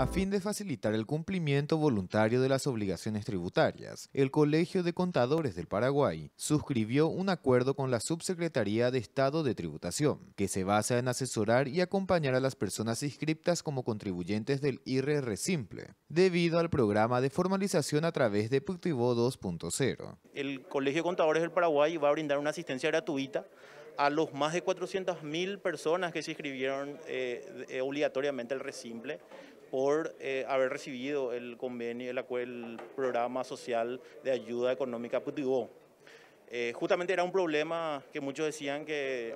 A fin de facilitar el cumplimiento voluntario de las obligaciones tributarias, el Colegio de Contadores del Paraguay suscribió un acuerdo con la Subsecretaría de Estado de Tributación, que se basa en asesorar y acompañar a las personas inscriptas como contribuyentes del IRR simple, debido al programa de formalización a través de Puctivo 2.0. El Colegio de Contadores del Paraguay va a brindar una asistencia gratuita a los más de 400.000 personas que se inscribieron eh, eh, obligatoriamente al Resimple por eh, haber recibido el convenio, el, el, programa social de ayuda económica Eh, justamente era un problema que muchos decían que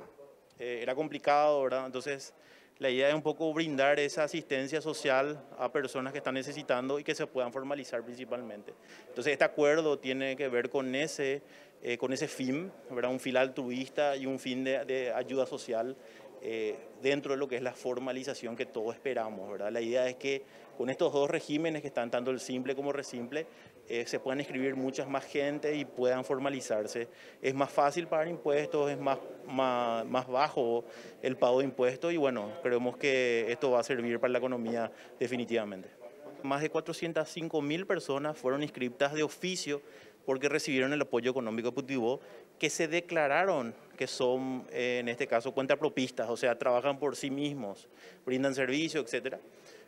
era complicado, ¿verdad? Entonces, la idea es un poco brindar esa asistencia social a personas que están necesitando y que se puedan formalizar principalmente. Entonces, este acuerdo tiene que ver con ese eh, con ese fin, un fin altruista y un fin de, ayuda social eh, dentro de lo que es la formalización que todos esperamos. La idea es que con estos dos regímenes que están tanto el simple como el resimple, eh, se puedan inscribir muchas más gente y puedan formalizarse. Es más fácil pagar impuestos, es más, bajo el pago de impuestos y bueno, creemos que esto va a servir para la economía definitivamente. Más de 405 mil personas fueron inscritas de oficio porque recibieron el apoyo económico Putibó, que se declararon que son, eh, en este caso, cuentapropistas, o sea, trabajan por sí mismos, brindan servicio, etcétera.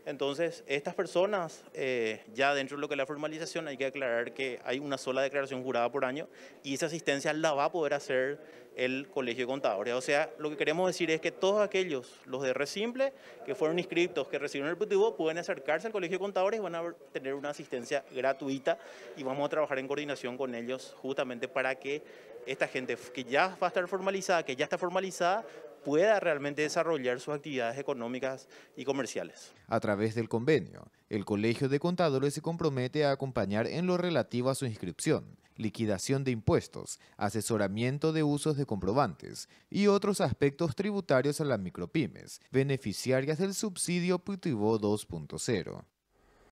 Entonces, estas personas, eh, ya dentro de lo que es la formalización, hay que aclarar que hay una sola declaración jurada por año y esa asistencia la va a poder hacer el Colegio de Contadores. O sea, lo que queremos decir es que todos aquellos, los de Resimple, que fueron inscriptos, que recibieron el putivo, pueden acercarse al Colegio de Contadores y van a tener una asistencia gratuita y vamos a trabajar en coordinación con ellos justamente para que esta gente que ya va a estar formalizada, que ya está formalizada, pueda realmente desarrollar sus actividades económicas y comerciales. A través del convenio, el Colegio de Contadores se compromete a acompañar en lo relativo a su inscripción, liquidación de impuestos, asesoramiento de usos de comprobantes y otros aspectos tributarios a las micropymes, beneficiarias del subsidio Putivo 2.0.